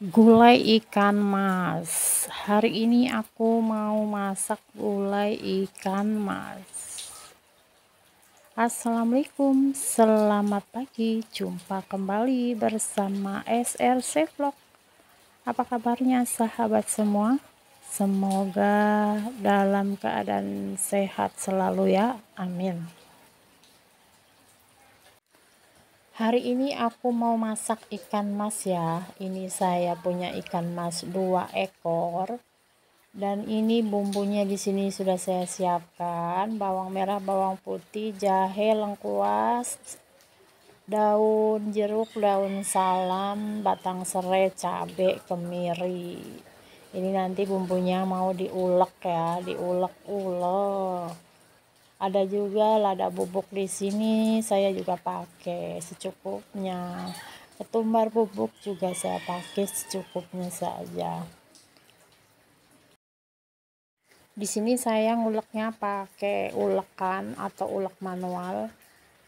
gulai ikan mas hari ini aku mau masak gulai ikan mas Assalamualaikum selamat pagi jumpa kembali bersama SRC Vlog apa kabarnya sahabat semua semoga dalam keadaan sehat selalu ya amin Hari ini aku mau masak ikan mas ya. Ini saya punya ikan mas dua ekor. Dan ini bumbunya di sini sudah saya siapkan, bawang merah, bawang putih, jahe, lengkuas, daun jeruk, daun salam, batang serai, cabe, kemiri. Ini nanti bumbunya mau diulek ya, diulek-ulek ada juga lada bubuk di sini saya juga pakai secukupnya ketumbar bubuk juga saya pakai secukupnya saja di sini saya nguleknya pakai ulekan atau ulek manual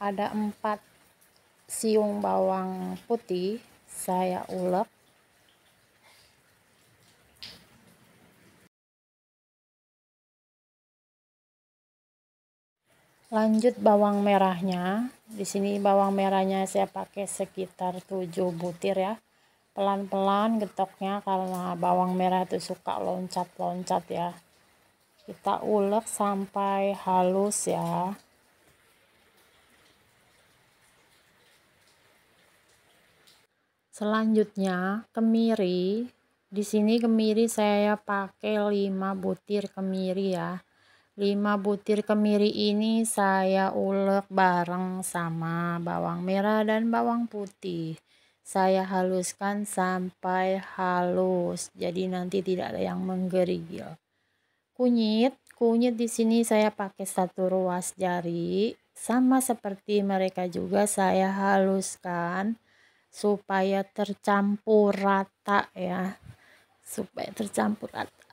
ada empat siung bawang putih saya ulek lanjut bawang merahnya di sini bawang merahnya saya pakai sekitar 7 butir ya pelan-pelan getoknya karena bawang merah itu suka loncat-loncat ya kita ulek sampai halus ya selanjutnya kemiri di sini kemiri saya pakai 5 butir kemiri ya 5 butir kemiri ini saya ulek bareng sama bawang merah dan bawang putih. Saya haluskan sampai halus, jadi nanti tidak ada yang menggerigil. Kunyit, kunyit di sini saya pakai satu ruas jari, sama seperti mereka juga saya haluskan supaya tercampur rata ya. Supaya tercampur rata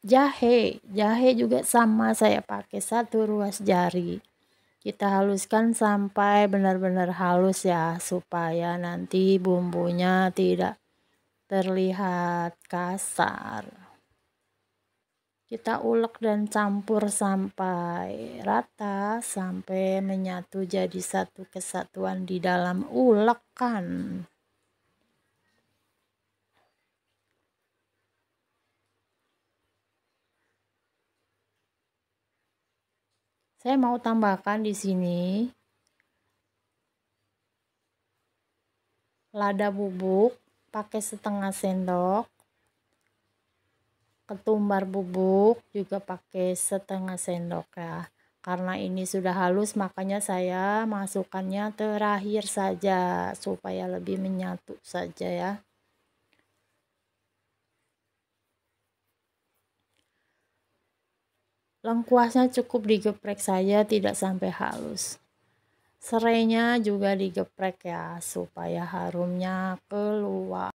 jahe jahe juga sama saya pakai satu ruas jari kita haluskan sampai benar-benar halus ya supaya nanti bumbunya tidak terlihat kasar kita ulek dan campur sampai rata sampai menyatu jadi satu kesatuan di dalam ulekan Saya mau tambahkan di sini lada bubuk pakai setengah sendok. Ketumbar bubuk juga pakai setengah sendok ya. Karena ini sudah halus makanya saya masukkannya terakhir saja supaya lebih menyatu saja ya. Lengkuasnya cukup digeprek saja tidak sampai halus. Serainya juga digeprek ya supaya harumnya keluar.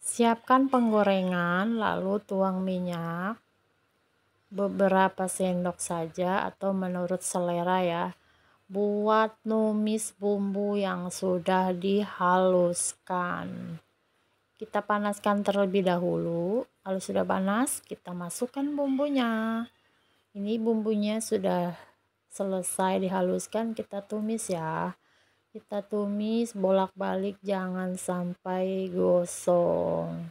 Siapkan penggorengan lalu tuang minyak beberapa sendok saja atau menurut selera ya. Buat numis bumbu yang sudah dihaluskan. Kita panaskan terlebih dahulu. Kalau sudah panas, kita masukkan bumbunya ini bumbunya sudah selesai dihaluskan kita tumis ya kita tumis bolak-balik jangan sampai gosong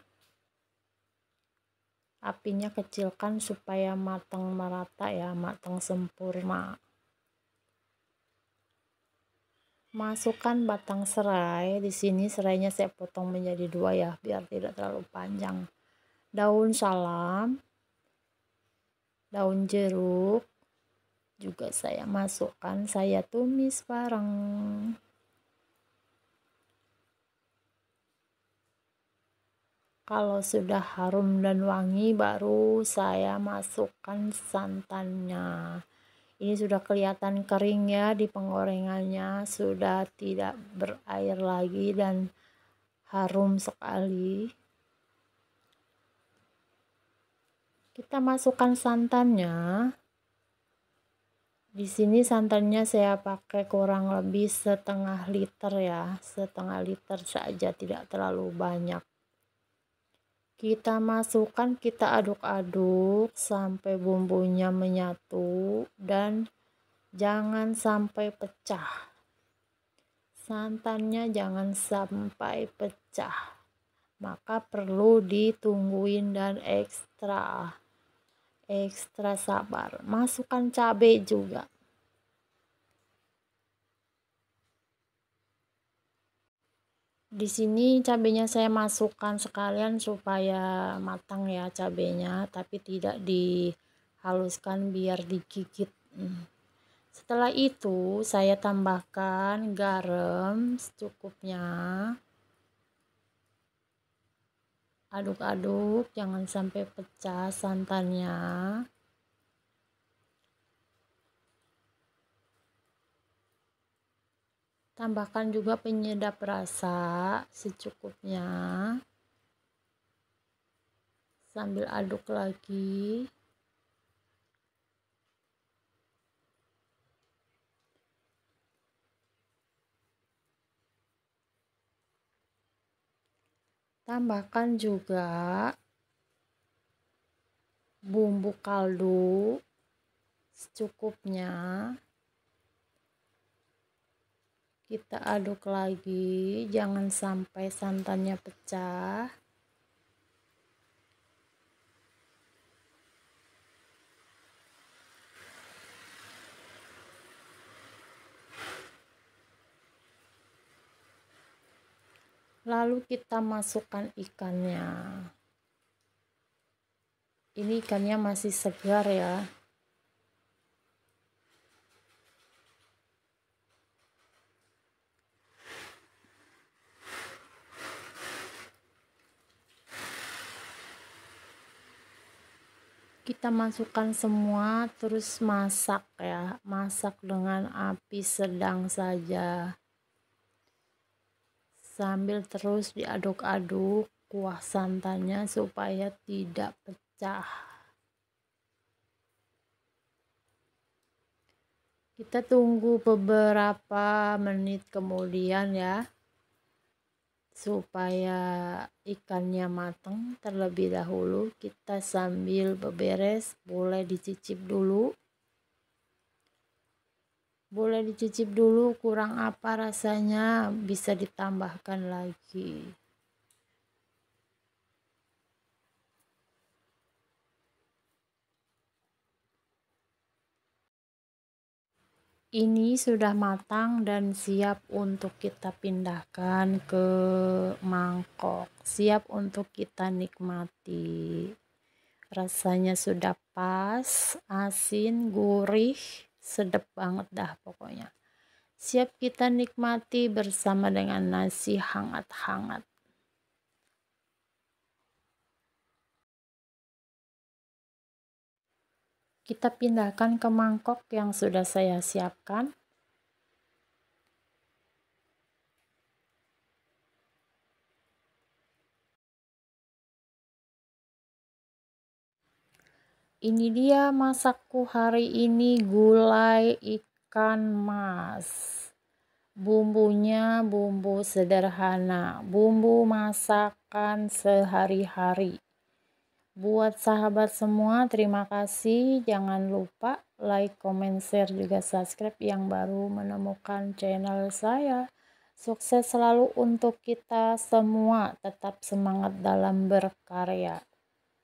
apinya kecilkan supaya matang merata ya matang sempurna masukkan batang serai di sini serainya saya potong menjadi dua ya biar tidak terlalu panjang daun salam daun jeruk juga saya masukkan saya tumis bareng kalau sudah harum dan wangi baru saya masukkan santannya ini sudah kelihatan kering ya di penggorengannya sudah tidak berair lagi dan harum sekali kita masukkan santannya di sini santannya saya pakai kurang lebih setengah liter ya setengah liter saja tidak terlalu banyak kita masukkan kita aduk-aduk sampai bumbunya menyatu dan jangan sampai pecah santannya jangan sampai pecah maka perlu ditungguin dan ekstra Ekstra sabar. Masukkan cabai juga. Di sini cabenya saya masukkan sekalian supaya matang ya cabenya, tapi tidak dihaluskan biar digigit. Hmm. Setelah itu saya tambahkan garam secukupnya aduk-aduk jangan sampai pecah santannya tambahkan juga penyedap rasa secukupnya sambil aduk lagi tambahkan juga bumbu kaldu secukupnya kita aduk lagi jangan sampai santannya pecah lalu kita masukkan ikannya ini ikannya masih segar ya kita masukkan semua terus masak ya masak dengan api sedang saja sambil terus diaduk-aduk kuah santannya supaya tidak pecah kita tunggu beberapa menit kemudian ya supaya ikannya matang terlebih dahulu kita sambil beberes boleh dicicip dulu boleh dicicip dulu kurang apa rasanya bisa ditambahkan lagi ini sudah matang dan siap untuk kita pindahkan ke mangkok siap untuk kita nikmati rasanya sudah pas asin gurih sedap banget dah pokoknya siap kita nikmati bersama dengan nasi hangat-hangat kita pindahkan ke mangkok yang sudah saya siapkan Ini dia masakku hari ini gulai ikan mas. Bumbunya bumbu sederhana, bumbu masakan sehari-hari. Buat sahabat semua, terima kasih. Jangan lupa like, comment, share, juga subscribe yang baru menemukan channel saya. Sukses selalu untuk kita semua, tetap semangat dalam berkarya.